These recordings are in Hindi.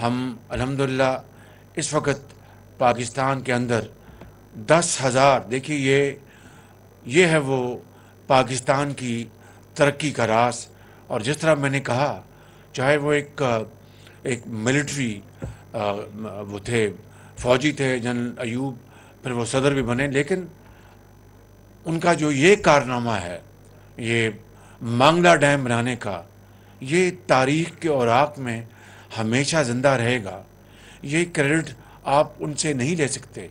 हम अल्हम्दुलिल्लाह इस वक्त पाकिस्तान के अंदर दस हज़ार देखिए ये ये है वो पाकिस्तान की तरक्की का रास और जिस तरह मैंने कहा चाहे वो एक एक मिलिट्री वो थे फौजी थे जनरल अयूब फिर वो सदर भी बने लेकिन उनका जो ये कारनामा है ये मांगला डैम बनाने का ये तारीख के औराक में हमेशा ज़िंदा रहेगा ये क्रेडिट आप उनसे नहीं ले सकते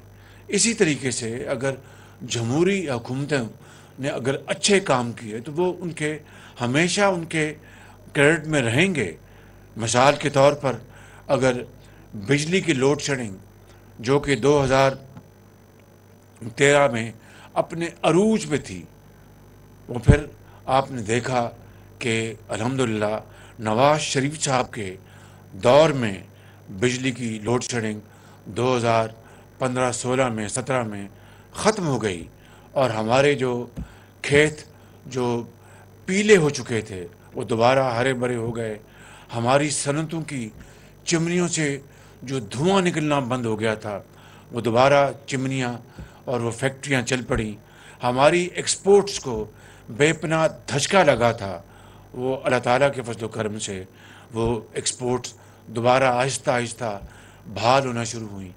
इसी तरीके से अगर जमहूरी हुकूमतें ने अगर अच्छे काम किए तो वो उनके हमेशा उनके क्रेडिट में रहेंगे मिसाल के तौर पर अगर बिजली की लोड शेडिंग जो कि 2013 में अपने अरूज पे थी वो फिर आपने देखा कि अलहमदिल्ला नवाज शरीफ साहब के दौर में बिजली की लोड शेडिंग 2015-16 में 17 में ख़त्म हो गई और हमारे जो खेत जो पीले हो चुके थे वो दोबारा हरे भरे हो गए हमारी सनतों की चिमनियों से जो धुआं निकलना बंद हो गया था वो दोबारा चिमनियाँ और वो फैक्ट्रियाँ चल पड़ी हमारी एक्सपोर्ट्स को बेपना धचका लगा था वो अल्लाह ताला के फजल करम से वो एक्सपोर्ट्स दोबारा आहिस्ता आहिस्ता भाल होना शुरू हुई